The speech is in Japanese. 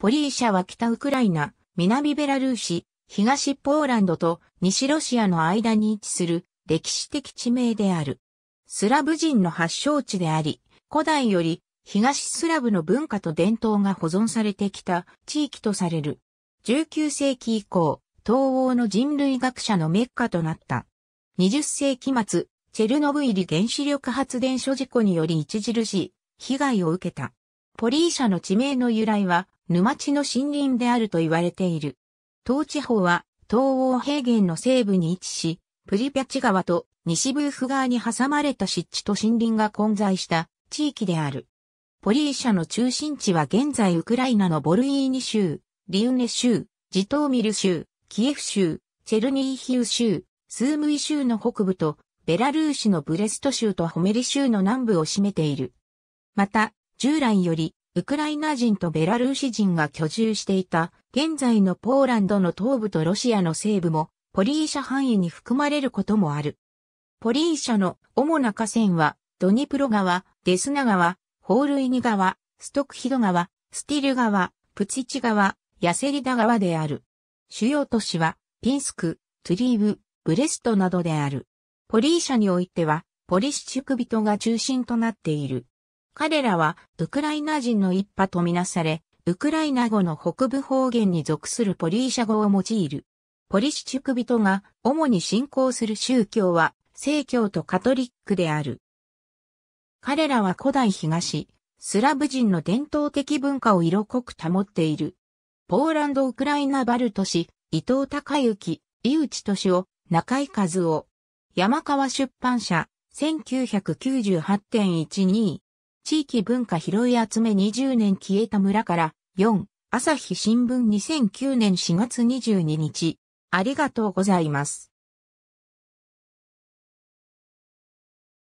ポリーシャは北ウクライナ、南ベラルーシ、東ポーランドと西ロシアの間に位置する歴史的地名である。スラブ人の発祥地であり、古代より東スラブの文化と伝統が保存されてきた地域とされる。19世紀以降、東欧の人類学者のメッカとなった。20世紀末、チェルノブイリ原子力発電所事故により著しい被害を受けた。ポリーシャの地名の由来は沼地の森林であると言われている。東地方は東欧平原の西部に位置し、プリピャチ川と西ブーフ川に挟まれた湿地と森林が混在した地域である。ポリーシャの中心地は現在ウクライナのボルイーニ州、リウネ州、ジトーミル州、キエフ州、チェルニーヒル州、スームイ州の北部と、ベラルーシのブレスト州とホメリ州の南部を占めている。また、従来よりウクライナ人とベラルーシ人が居住していた、現在のポーランドの東部とロシアの西部も、ポリーシャ範囲に含まれることもある。ポリーシャの主な河川は、ドニプロ川、デスナ川、ホールイニ川、ストクヒド川、スティル川、プチチ川、ヤセリダ川である。主要都市は、ピンスク、トゥリーブ、ブレストなどである。ポリーシャにおいては、ポリシチュク人が中心となっている。彼らはウクライナ人の一派とみなされ、ウクライナ語の北部方言に属するポリーシャ語を用いる。ポリシチュク人が主に信仰する宗教は、正教とカトリックである。彼らは古代東、スラブ人の伝統的文化を色濃く保っている。ポーランド・ウクライナ・バルト氏、伊藤隆之、井内俊夫、中井和夫。山川出版社、1998.12。地域文化拾い集め20年消えた村から、4、朝日新聞2009年4月22日。ありがとうございます。